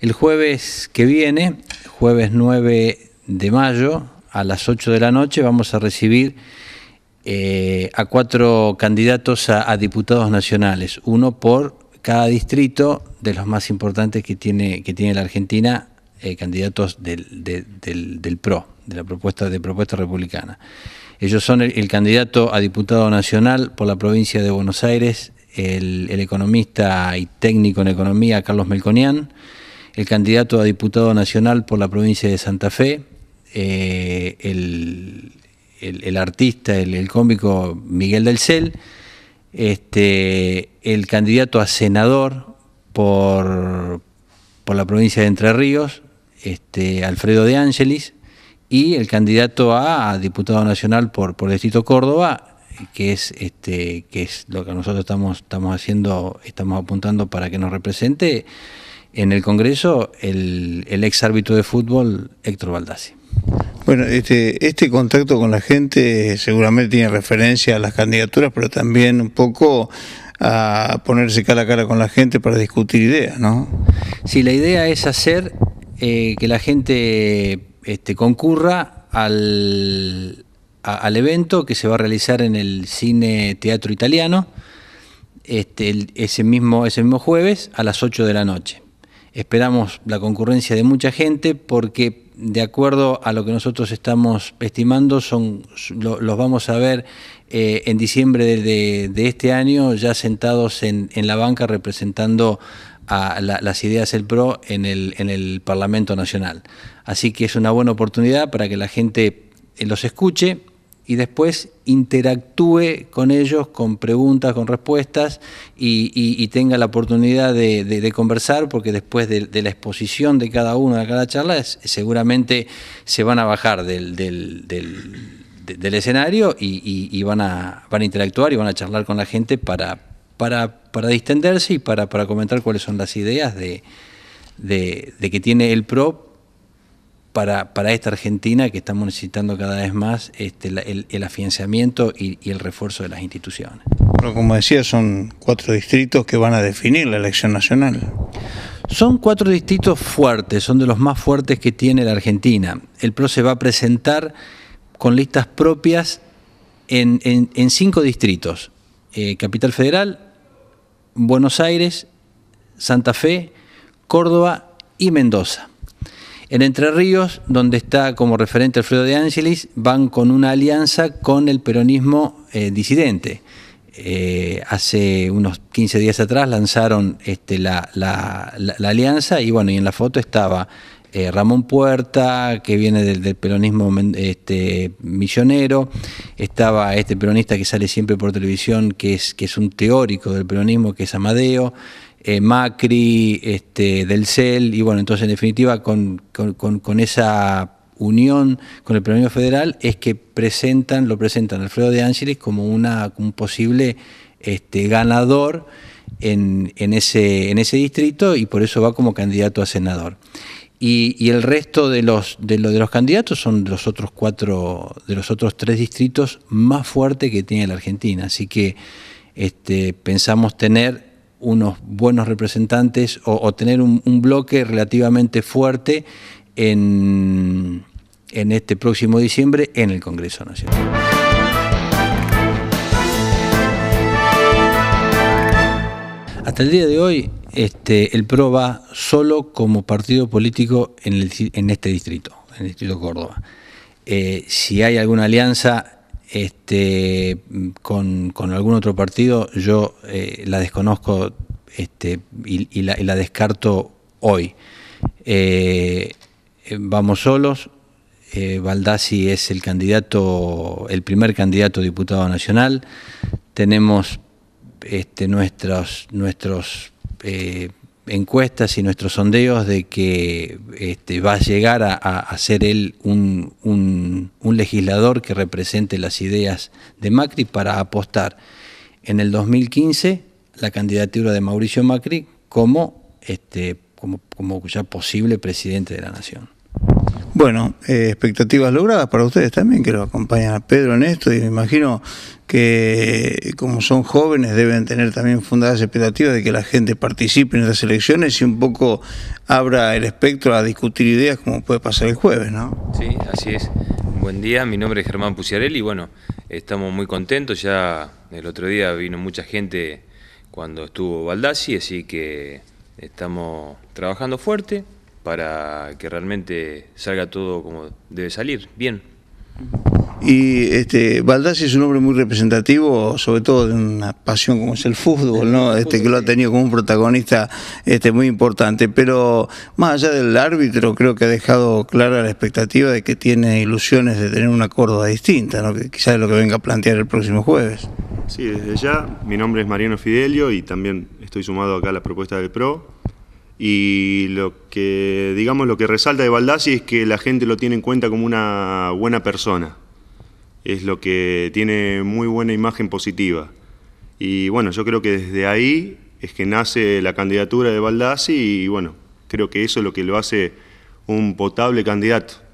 El jueves que viene, jueves 9 de mayo, a las 8 de la noche, vamos a recibir eh, a cuatro candidatos a, diputados nacionales, uno por cada distrito de los más importantes que tiene, que tiene la Argentina, eh, candidatos del, PRO, de la propuesta de propuesta republicana. Ellos son el, candidato a diputado nacional por la provincia de Buenos Aires, el, el economista y técnico en economía Carlos Melconian, el candidato a diputado nacional por la provincia de Santa Fe, eh, el, artista, el, cómico Miguel del Cel, este, el candidato a senador por, por la provincia de Entre Ríos, este, Alfredo de Ángelis, y el candidato a, diputado nacional por, por el Distrito Córdoba, que es este, que es lo que nosotros estamos, estamos haciendo, estamos apuntando para que nos represente en el Congreso el, el ex árbitro de fútbol Héctor Baldassi. Bueno, este, este contacto con la gente seguramente tiene referencia a las candidaturas, pero también un poco a ponerse cara a cara con la gente para discutir ideas, ¿no? Sí, la idea es hacer eh, que la gente este, concurra al, evento que se va a realizar en el Cine Teatro Italiano este, ese, mismo, ese mismo jueves a las 8 de la noche. Esperamos la concurrencia de mucha gente porque de acuerdo a lo que nosotros estamos estimando, son, los vamos a ver eh, en diciembre de, este año ya sentados en, la banca representando a las ideas del PRO en el, en el Parlamento Nacional. Así que es una buena oportunidad para que la gente eh, los escuche, y después interactúe con ellos con preguntas, con respuestas y, tenga la oportunidad de, conversar porque después de, la exposición de cada uno, de cada charla, es, seguramente se van a bajar del, escenario y, van, a, interactuar y van a charlar con la gente para, para, para distenderse y para, para comentar cuáles son las ideas de, que tiene el PRO para, para, esta Argentina que estamos necesitando cada vez más este, el, el, afianzamiento y, el refuerzo de las instituciones. Pero como decía, son cuatro distritos que van a definir la elección nacional. Son cuatro distritos fuertes, son de los más fuertes que tiene la Argentina. El PRO se va a presentar con listas propias en, cinco distritos. Eh, Capital Federal, Buenos Aires, Santa Fe, Córdoba y Mendoza. En Entre Ríos, donde está como referente Alfredo de Angelis, van con una alianza con el peronismo eh, disidente. Eh, hace unos 15 días atrás lanzaron este, la, alianza y bueno, y en la foto estaba eh, Ramón Puerta, que viene del, peronismo este, millonero, estaba este peronista que sale siempre por televisión, que es, que es un teórico del peronismo, que es Amadeo, eh, Macri, este, del CEL, y bueno, entonces en definitiva con, esa unión con el Premio Federal es que presentan, lo presentan Alfredo de Ángeles como una, un posible este, ganador en, ese, en ese distrito y por eso va como candidato a senador. Y, el resto de los, de, de los candidatos son los otros cuatro, de los otros tres distritos más fuertes que tiene la Argentina. Así que este, pensamos tener unos buenos representantes o, tener un, bloque relativamente fuerte en, este próximo diciembre en el Congreso Nacional. Hasta el día de hoy, este, el PRO va solo como partido político en, este distrito, en el distrito Córdoba. Eh, si hay alguna alianza, este, con, algún otro partido, yo eh, la desconozco este, y, la, descarto hoy. Eh, vamos solos, eh, Baldassi es el candidato, el primer candidato diputado nacional. Tenemos este, nuestros, nuestros eh, encuestas y nuestros sondeos de que este, va a llegar a, ser él un, legislador que represente las ideas de Macri para apostar en el 2015 la candidatura de Mauricio Macri como, este, como, como ya posible presidente de la nación. Bueno, eh, expectativas logradas para ustedes también, que lo acompañan a Pedro en esto, y me imagino que como son jóvenes deben tener también fundadas expectativas de que la gente participe en las elecciones y un poco abra el espectro a discutir ideas como puede pasar el jueves, ¿no? Sí, así es. Buen día, mi nombre es Germán Puciarelli bueno, estamos muy contentos, ya el otro día vino mucha gente cuando estuvo Baldassi, así que estamos trabajando fuerte, para que realmente salga todo como debe salir, bien. Y este, Baldassi es un hombre muy representativo, sobre todo de una pasión como es el fútbol, ¿no? Este, que lo ha tenido como un protagonista este, muy importante. Pero más allá del árbitro, creo que ha dejado clara la expectativa de que tiene ilusiones de tener una Córdoba distinta, ¿no? quizás es lo que venga a plantear el próximo jueves. Sí, desde ya, mi nombre es Mariano Fidelio y también estoy sumado acá a la propuesta del PRO y lo que, digamos, lo que resalta de Baldassi es que la gente lo tiene en cuenta como una buena persona. Es lo que tiene muy buena imagen positiva. Y bueno, yo creo que desde ahí es que nace la candidatura de Baldassi y bueno, creo que eso es lo que lo hace un potable candidato.